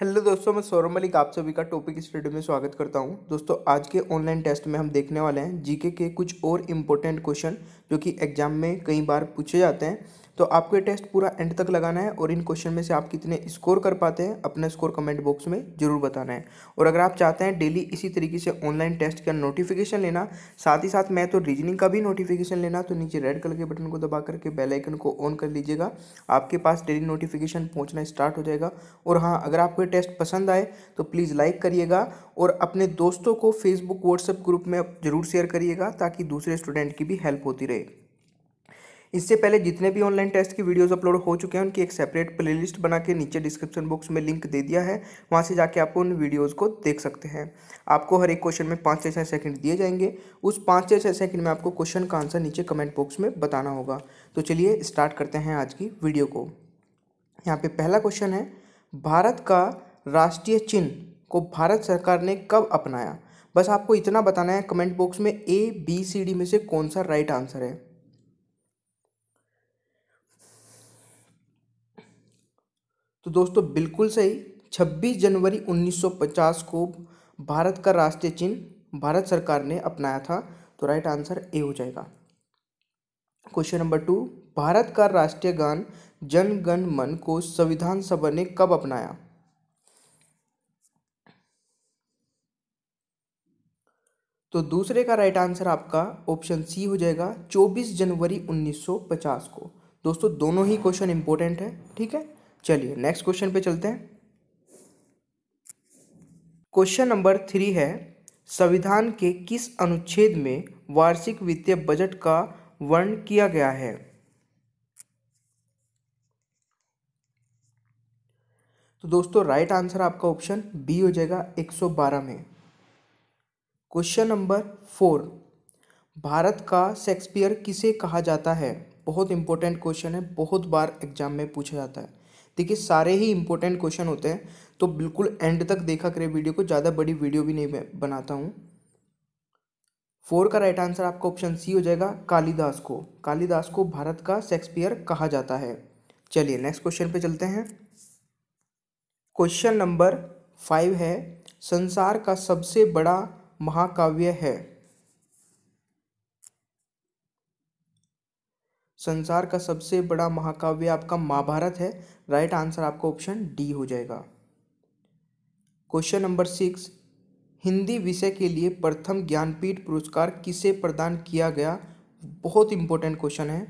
hello दोस्तों मैं सौरभ मलिक आप सभी का टॉपिक स्टडी में स्वागत करता हूं दोस्तों आज के ऑनलाइन टेस्ट में हम देखने वाले हैं जीके के कुछ और इम्पोर्टेंट क्वेश्चन जो कि एग्जाम में कई बार पूछे जाते हैं तो आपको ये टेस्ट पूरा एंड तक लगाना है और इन क्वेश्चन में से आप कितने स्कोर कर पाते हैं अपना स्कोर कमेंट बॉक्स में जरूर बताना है और अगर आप चाहते हैं डेली इसी तरीके से ऑनलाइन टेस्ट का नोटिफिकेशन लेना साथ ही साथ मैं तो रीजनिंग का भी नोटिफिकेशन लेना तो नीचे रेड कलर के बटन को दबा करके बेलाइकन को ऑन कर लीजिएगा आपके पास डेली नोटिफिकेशन पहुँचना स्टार्ट हो जाएगा और हाँ अगर आपको ये टेस्ट पसंद आए तो प्लीज़ लाइक करिएगा और अपने दोस्तों को फेसबुक व्हाट्सएप ग्रुप में ज़रूर शेयर करिएगा ताकि दूसरे स्टूडेंट की भी हेल्प होती रहे इससे पहले जितने भी ऑनलाइन टेस्ट की वीडियोस अपलोड हो चुके हैं उनकी एक सेपरेट प्लेलिस्ट बना के नीचे डिस्क्रिप्शन बॉक्स में लिंक दे दिया है वहाँ से जाके आप उन वीडियोज़ को देख सकते हैं आपको हर एक क्वेश्चन में पाँच से छः सेकंड दिए जाएंगे उस पाँच से छः सेकंड में आपको क्वेश्चन का आंसर नीचे कमेंट बॉक्स में बताना होगा तो चलिए स्टार्ट करते हैं आज की वीडियो को यहाँ पर पहला क्वेश्चन है भारत का राष्ट्रीय चिन्ह को भारत सरकार ने कब अपनाया बस आपको इतना बताना है कमेंट बॉक्स में ए बी सी डी में से कौन सा राइट आंसर है तो दोस्तों बिल्कुल सही 26 जनवरी 1950 को भारत का राष्ट्रीय चिन्ह भारत सरकार ने अपनाया था तो राइट आंसर ए हो जाएगा क्वेश्चन नंबर टू भारत का राष्ट्रीय गान जन गण मन को संविधान सभा ने कब अपनाया तो दूसरे का राइट आंसर आपका ऑप्शन सी हो जाएगा 24 जनवरी 1950 को दोस्तों दोनों ही क्वेश्चन इंपॉर्टेंट है ठीक है चलिए नेक्स्ट क्वेश्चन पे चलते हैं क्वेश्चन नंबर थ्री है संविधान के किस अनुच्छेद में वार्षिक वित्तीय बजट का वर्ण किया गया है तो दोस्तों राइट आंसर आपका ऑप्शन बी हो जाएगा 112 में क्वेश्चन नंबर फोर भारत का शेक्सपियर किसे कहा जाता है बहुत इंपॉर्टेंट क्वेश्चन है बहुत बार एग्जाम में पूछा जाता है देखिए सारे ही इंपॉर्टेंट क्वेश्चन होते हैं तो बिल्कुल एंड तक देखा करें वीडियो को ज़्यादा बड़ी वीडियो भी नहीं बनाता हूँ फोर का राइट आंसर आपका ऑप्शन सी हो जाएगा कालिदास को कालिदास को भारत का शेक्सपियर कहा जाता है चलिए नेक्स्ट क्वेश्चन पे चलते हैं क्वेश्चन नंबर फाइव है संसार का सबसे बड़ा महाकाव्य है संसार का सबसे बड़ा महाकाव्य आपका महाभारत है राइट आंसर आपका ऑप्शन डी हो जाएगा क्वेश्चन नंबर सिक्स हिंदी विषय के लिए प्रथम ज्ञानपीठ पुरस्कार किसे प्रदान किया गया बहुत इंपॉर्टेंट क्वेश्चन है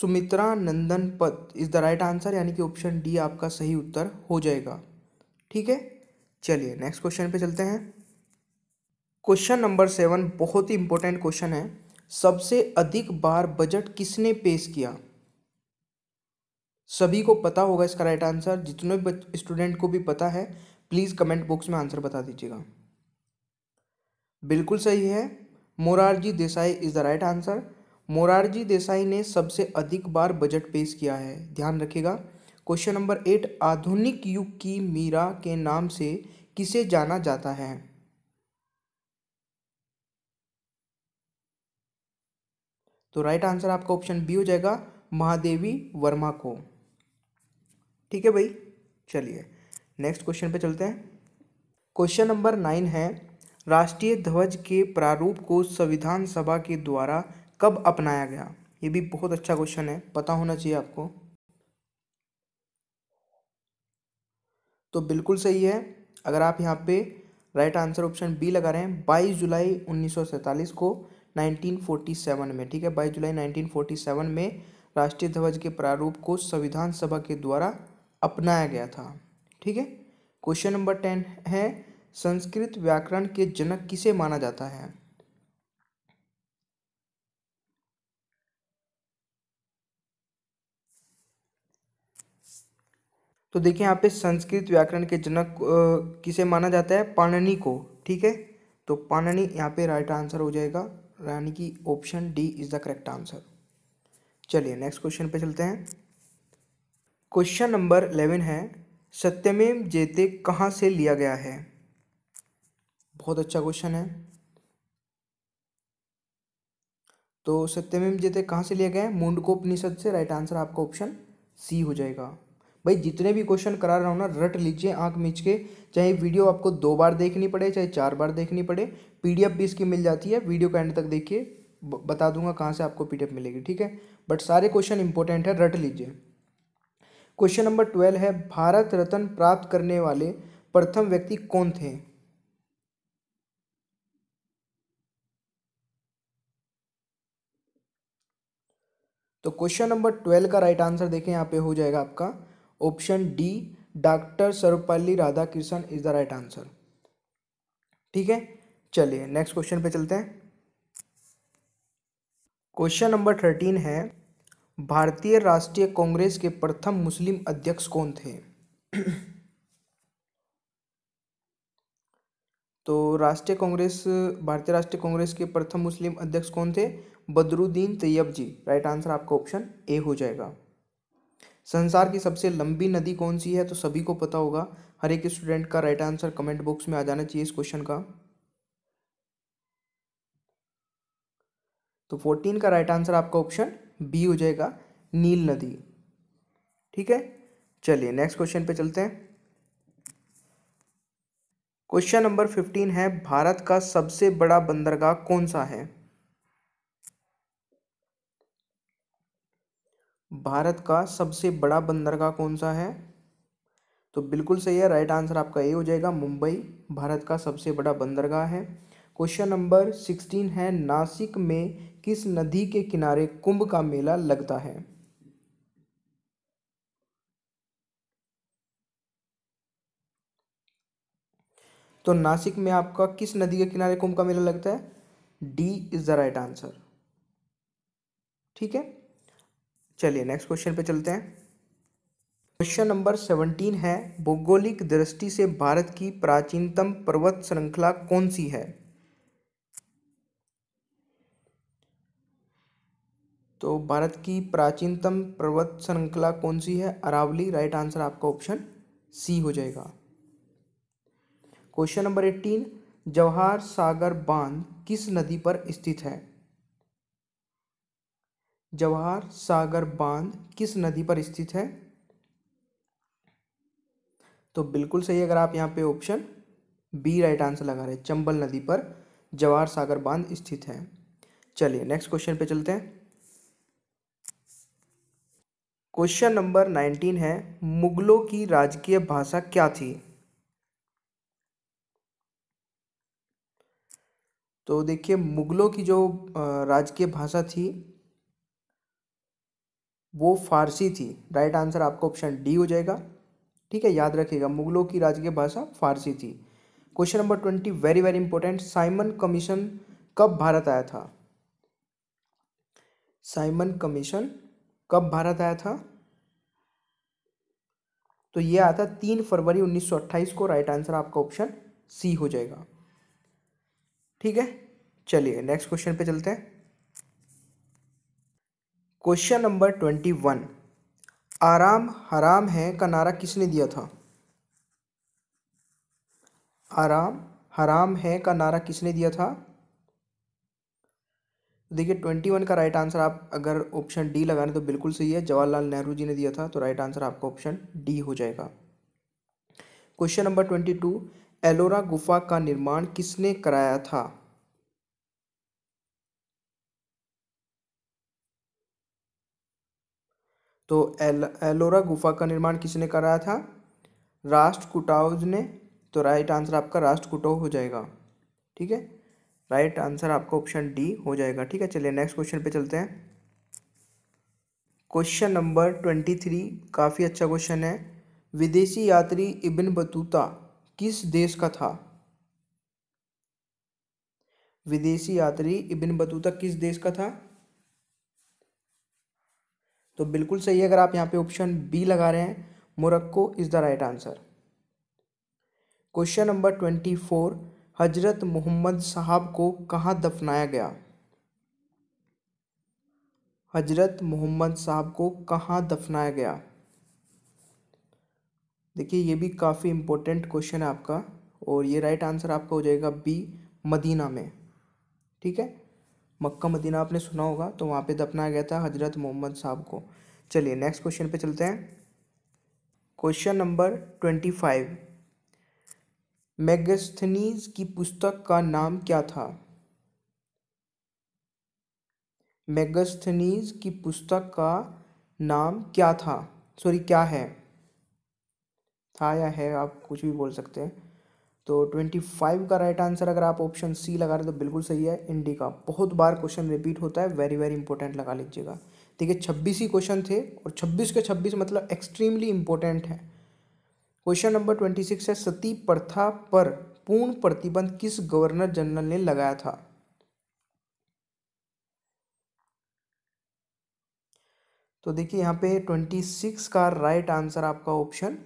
सुमित्रा नंदन पद इज द राइट आंसर यानी कि ऑप्शन डी आपका सही उत्तर हो जाएगा ठीक है चलिए नेक्स्ट क्वेश्चन पे चलते हैं क्वेश्चन नंबर सेवन बहुत ही इंपॉर्टेंट क्वेश्चन है सबसे अधिक बार बजट किसने पेश किया सभी को पता होगा इसका राइट आंसर जितने भी स्टूडेंट को भी पता है प्लीज़ कमेंट बॉक्स में आंसर बता दीजिएगा बिल्कुल सही है Morarji Desai is the right answer Morarji Desai ने सबसे अधिक बार बजट पेश किया है ध्यान रखिएगा क्वेश्चन नंबर एट आधुनिक युग की मीरा के नाम से किसे जाना जाता है तो राइट आंसर आपका ऑप्शन बी हो जाएगा महादेवी वर्मा को ठीक है भाई चलिए नेक्स्ट क्वेश्चन पे चलते हैं क्वेश्चन नंबर नाइन है राष्ट्रीय ध्वज के प्रारूप को संविधान सभा के द्वारा कब अपनाया गया ये भी बहुत अच्छा क्वेश्चन है पता होना चाहिए आपको तो बिल्कुल सही है अगर आप यहाँ पे राइट आंसर ऑप्शन बी लगा रहे हैं 22 जुलाई 1947 को 1947 में ठीक है बाईस जुलाई 1947 में राष्ट्रीय ध्वज के प्रारूप को संविधान सभा के द्वारा अपनाया गया था ठीक है क्वेश्चन नंबर टेन है संस्कृत व्याकरण के जनक किसे माना जाता है तो देखिए यहाँ पे संस्कृत व्याकरण के जनक किसे माना जाता है पाणनी को ठीक है तो पाणनी यहाँ पे राइट आंसर हो जाएगा यानी कि option D is the correct answer चलिए नेक्स्ट क्वेश्चन पे चलते हैं क्वेश्चन नंबर इलेवन है सत्यमेव जेते कहाँ से लिया गया है बहुत अच्छा क्वेश्चन है तो सत्यमेव जेते कहाँ से लिया गया है मुंडकोपनिषद से राइट आंसर आपका ऑप्शन सी हो जाएगा भाई जितने भी क्वेश्चन करा रहा हूँ ना रट लीजिए आँख मीच के चाहे वीडियो आपको दो बार देखनी पड़े चाहे चार बार देखनी पड़े पीडीएफ भी इसकी मिल जाती है वीडियो का एंड तक देखिए बता दूंगा कहाँ से आपको पीडीएफ मिलेगी ठीक है बट सारे क्वेश्चन इंपॉर्टेंट है रट लीजिए क्वेश्चन नंबर ट्वेल्व है भारत रत्न प्राप्त करने वाले प्रथम व्यक्ति कौन थे तो क्वेश्चन नंबर ट्वेल्व का राइट आंसर देखें यहाँ पे हो जाएगा आपका option D doctor Sarvepalli Radhakrishnan is the right answer ठीक है चलिए नेक्स्ट क्वेश्चन पे चलते हैं क्वेश्चन नंबर थर्टीन है भारतीय राष्ट्रीय कांग्रेस के प्रथम मुस्लिम अध्यक्ष कौन थे तो राष्ट्रीय कांग्रेस भारतीय राष्ट्रीय कांग्रेस के प्रथम मुस्लिम अध्यक्ष कौन थे बदरुद्दीन तैयब जी राइट आंसर आपका ऑप्शन ए हो जाएगा संसार की सबसे लंबी नदी कौन सी है तो सभी को पता होगा हर एक स्टूडेंट का राइट आंसर कमेंट बॉक्स में आ जाना चाहिए इस क्वेश्चन का तो फोर्टीन का राइट आंसर आपका ऑप्शन बी हो जाएगा नील नदी ठीक है चलिए नेक्स्ट क्वेश्चन पे चलते हैं क्वेश्चन नंबर फिफ्टीन है भारत का सबसे बड़ा बंदरगाह कौन सा है भारत का सबसे बड़ा बंदरगाह कौन सा है तो बिल्कुल सही है राइट आंसर आपका ए हो जाएगा मुंबई भारत का सबसे बड़ा बंदरगाह है क्वेश्चन नंबर सिक्सटीन है नासिक में किस नदी के किनारे कुंभ का मेला लगता है तो नासिक में आपका किस नदी के किनारे कुंभ का मेला लगता है D is the right answer ठीक है चलिए नेक्स्ट क्वेश्चन पे चलते हैं क्वेश्चन नंबर सेवनटीन है भौगोलिक दृष्टि से भारत की प्राचीनतम पर्वत श्रृंखला कौन सी है तो भारत की प्राचीनतम पर्वत श्रृंखला कौन सी है अरावली राइट आंसर आपका ऑप्शन सी हो जाएगा question number eighteen Jawahar Sagar बांध किस नदी पर स्थित है जवाहर सागर बांध किस नदी पर स्थित है तो बिल्कुल सही अगर आप यहाँ पे ऑप्शन बी राइट आंसर लगा रहे चंबल नदी पर जवाहर सागर बांध स्थित है चलिए नेक्स्ट क्वेश्चन पे चलते हैं क्वेश्चन नंबर नाइनटीन है मुगलों की राजकीय भाषा क्या थी तो देखिए मुगलों की जो राजकीय भाषा थी वो फारसी थी राइट आंसर आपका ऑप्शन डी हो जाएगा ठीक है याद रखिएगा मुगलों की राजकीय भाषा फारसी थी question number twenty very very important Simon commission कब भारत आया था साइमन कमीशन कब भारत आया था तो ये आता तीन फरवरी 1928 को राइट आंसर आपका ऑप्शन सी हो जाएगा ठीक है चलिए नेक्स्ट क्वेश्चन पे चलते हैं क्वेश्चन नंबर ट्वेंटी वन आराम हराम है का नारा किसने दिया था आराम हराम है का नारा किसने दिया था देखिए ट्वेंटी वन का राइट आंसर आप अगर ऑप्शन डी लगाने तो बिल्कुल सही है जवाहरलाल नेहरू जी ने दिया था तो राइट आंसर आपका ऑप्शन डी हो जाएगा question number twenty two Ellora गुफा का निर्माण किसने कराया था तो एल एलोरा गुफा का निर्माण किसने कराया था राष्ट्रकुटाउज ने तो राइट आंसर आपका राष्ट्रकुटो हो जाएगा ठीक है राइट आंसर आपका ऑप्शन डी हो जाएगा ठीक है चलिए नेक्स्ट क्वेश्चन पे चलते हैं क्वेश्चन नंबर ट्वेंटी थ्री काफ़ी अच्छा क्वेश्चन है विदेशी यात्री इब्न बतूता किस देश का था विदेशी यात्री इब्न बतूता किस देश का था तो बिल्कुल सही है अगर आप यहाँ पे ऑप्शन बी लगा रहे हैं Morocco is the right answer question number twenty four हजरत मोहम्मद साहब को कहाँ दफनाया गया हजरत मोहम्मद साहब को कहाँ दफनाया गया देखिए ये भी काफ़ी इम्पोर्टेंट क्वेश्चन है आपका और ये राइट आंसर आपका हो जाएगा बी मदीना में ठीक है मक्का मदीना आपने सुना होगा तो वहाँ पे दफनाया तो गया था हजरत मोहम्मद साहब को चलिए नेक्स्ट क्वेश्चन पे चलते हैं question number twenty five Megasthenes की पुस्तक का नाम क्या था मैगस्थनीज की पुस्तक का नाम क्या था सॉरी क्या है था या है आप कुछ भी बोल सकते हैं तो ट्वेंटी फाइव का राइट आंसर अगर आप ऑप्शन सी लगा रहे तो बिल्कुल सही है इंडिका बहुत बार क्वेश्चन रिपीट होता है वेरी वेरी इंपॉर्टेंट लगा लीजिएगा ठीक है छब्बीस ही क्वेश्चन थे और छब्बीस के छब्बीस मतलब एक्सट्रीमली इम्पोर्टेंट है क्वेश्चन नंबर ट्वेंटी सिक्स है सती प्रथा पर पूर्ण प्रतिबंध किस गवर्नर जनरल ने लगाया था तो देखिए यहाँ पे ट्वेंटी सिक्स का राइट आंसर आपका ऑप्शन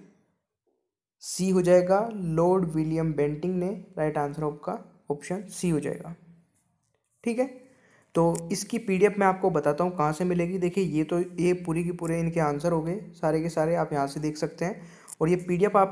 सी हो जाएगा लॉर्ड विलियम बेंटिंग ने राइट आंसर आपका ऑप्शन सी हो जाएगा ठीक है तो इसकी पीडीएफ मैं आपको बताता हूँ कहाँ से मिलेगी देखिए ये तो ये पूरी की पूरे इनके आंसर हो गए सारे के सारे आप यहाँ से देख सकते हैं और ये पीडीएफ आप